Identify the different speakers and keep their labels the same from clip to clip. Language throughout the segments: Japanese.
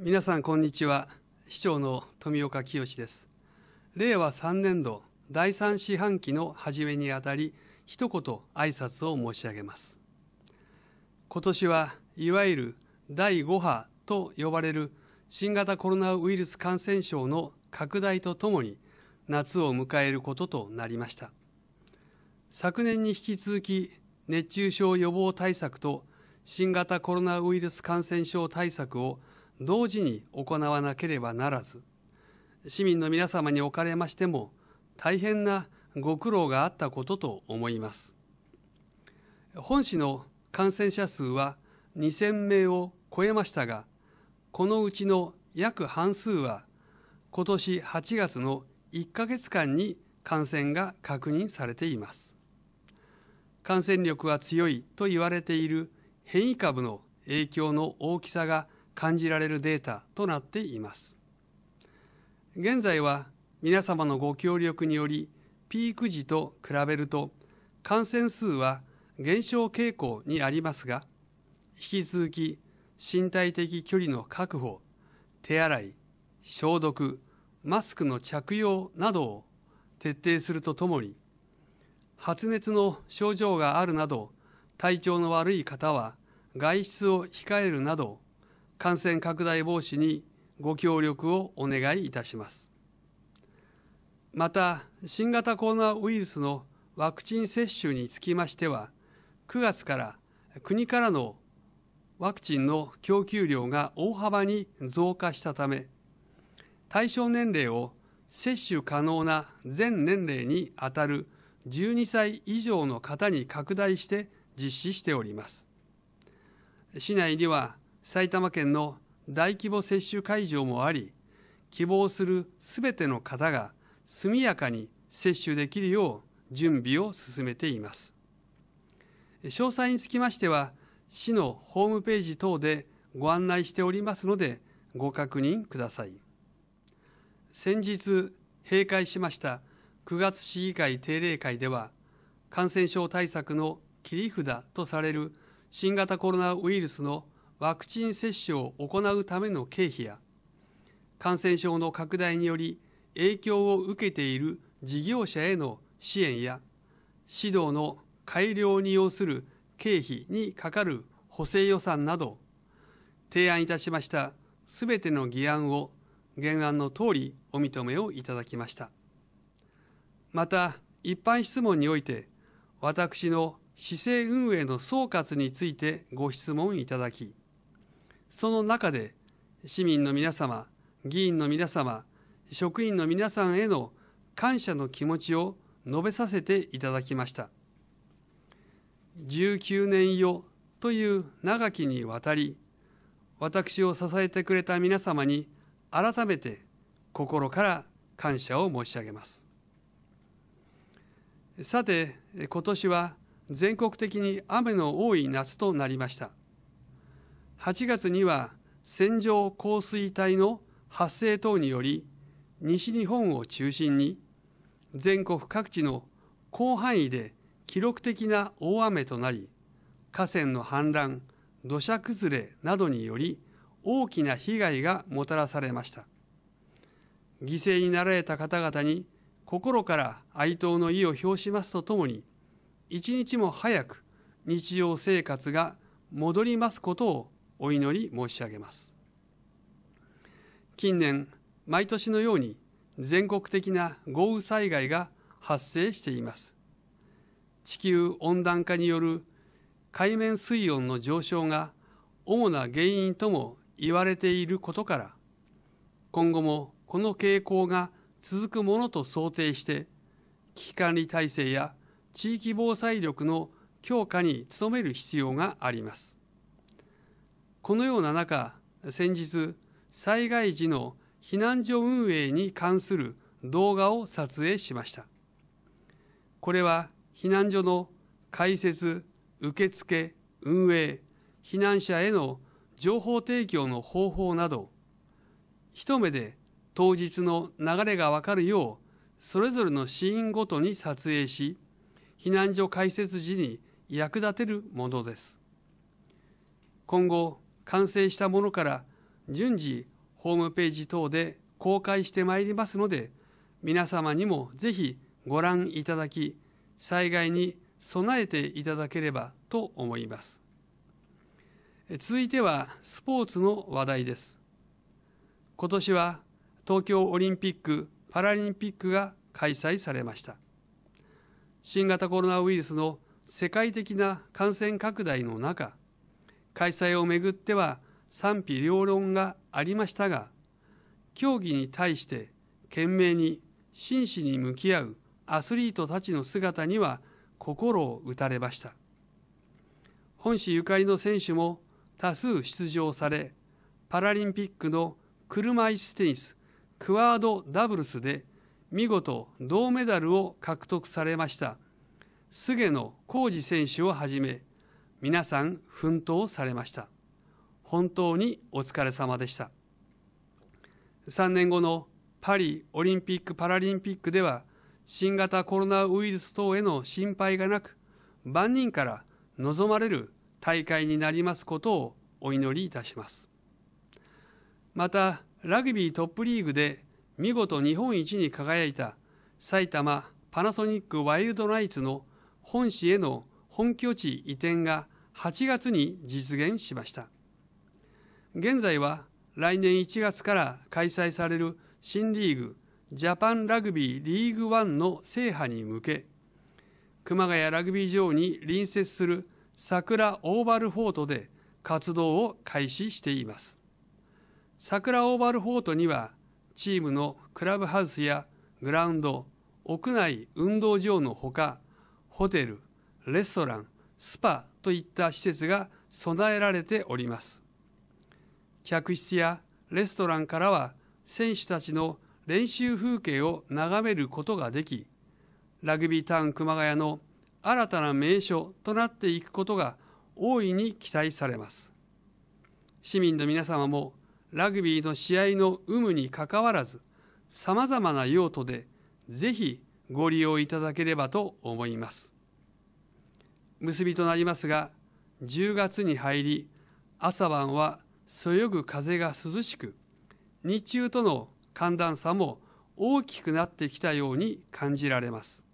Speaker 1: 皆さんこんにちは市長の富岡清です令和3年度第3四半期の初めにあたり一言挨拶を申し上げます今年はいわゆる第5波と呼ばれる新型コロナウイルス感染症の拡大とともに夏を迎えることとなりました昨年に引き続き熱中症予防対策と新型コロナウイルス感染症対策を同時に行わなければならず、市民の皆様におかれましても、大変なご苦労があったことと思います。本市の感染者数は2000名を超えましたが、このうちの約半数は、今年8月の1ヶ月間に感染が確認されています。感染力は強いと言われている変異株の影響の大きさが感じられるデータとなっています。現在は皆様のご協力によりピーク時と比べると感染数は減少傾向にありますが引き続き身体的距離の確保手洗い消毒マスクの着用などを徹底するとともに発熱の症状があるなど体調の悪い方は外出を控えるなど感染拡大防止にご協力をお願いいたします。また、新型コロナウイルスのワクチン接種につきましては、9月から国からのワクチンの供給量が大幅に増加したため、対象年齢を接種可能な全年齢にあたる12歳以上の方に拡大して実施しております。市内には埼玉県の大規模接種会場もあり、希望するすべての方が速やかに接種できるよう準備を進めています。詳細につきましては、市のホームページ等でご案内しておりますので、ご確認ください。先日、閉会しました9月市議会定例会では、感染症対策の切り札とされる新型コロナウイルスのワクチン接種を行うための経費や感染症の拡大により影響を受けている事業者への支援や指導の改良に要する経費にかかる補正予算など提案いたしましたすべての議案を原案の通りお認めをいただきました。また、一般質問において、私の市政運営の総括についてご質問いただき、その中で市民の皆様、議員の皆様、職員の皆さんへの感謝の気持ちを述べさせていただきました。19年よという長きにわたり、私を支えてくれた皆様に改めて心から感謝を申し上げます。さて、今年は全国的に雨の多い夏となりました。8月には線状降水帯の発生等により西日本を中心に全国各地の広範囲で記録的な大雨となり河川の氾濫土砂崩れなどにより大きな被害がもたらされました犠牲になられた方々に心から哀悼の意を表しますとともに一日も早く日常生活が戻りますことをお祈り申し上げます近年毎年のように全国的な豪雨災害が発生しています地球温暖化による海面水温の上昇が主な原因とも言われていることから今後もこの傾向が続くものと想定して危機管理体制や地域防災力の強化に努める必要がありますこのような中先日災害時の避難所運営に関する動画を撮影しましたこれは避難所の開設受付運営避難者への情報提供の方法など一目で当日の流れがわかるようそれぞれのシーンごとに撮影し避難所開設時に役立てるものです今後完成したものから順次ホームページ等で公開してまいりますので皆様にもぜひご覧いただき災害に備えていただければと思います続いてはスポーツの話題です今年は東京オリンピック・パラリンピックが開催されました新型コロナウイルスの世界的な感染拡大の中開催をめぐっては賛否両論がありましたが、競技に対して懸命に真摯に向き合うアスリートたちの姿には心を打たれました。本市ゆかりの選手も多数出場され、パラリンピックの車椅子テニスクワードダブルスで見事銅メダルを獲得されました菅野浩二選手をはじめ皆さん奮闘されました。本当にお疲れ様でした。3年後のパリオリンピック・パラリンピックでは、新型コロナウイルス等への心配がなく、万人から望まれる大会になりますことをお祈りいたします。また、ラグビートップリーグで見事日本一に輝いた埼玉パナソニックワイルドナイツの本市への本拠地移転が8月に実現しました。現在は来年1月から開催される新リーグジャパンラグビーリーグワンの制覇に向け、熊谷ラグビー場に隣接する桜オーバルフォートで活動を開始しています。桜オーバルフォートにはチームのクラブハウスやグラウンド、屋内運動場のほか、ホテル、レストランスパといった施設が備えられております客室やレストランからは選手たちの練習風景を眺めることができラグビータウン熊谷の新たな名所となっていくことが大いに期待されます市民の皆様もラグビーの試合の有無にかかわらずさまざまな用途でぜひご利用いただければと思います。結びとなりますが10月に入り朝晩はそよぐ風が涼しく日中との寒暖差も大きくなってきたように感じられます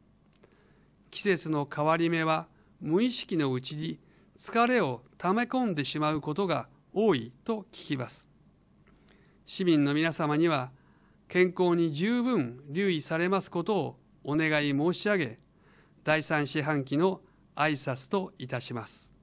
Speaker 1: 季節の変わり目は無意識のうちに疲れを溜め込んでしまうことが多いと聞きます市民の皆様には健康に十分留意されますことをお願い申し上げ第3四半期の挨拶といたします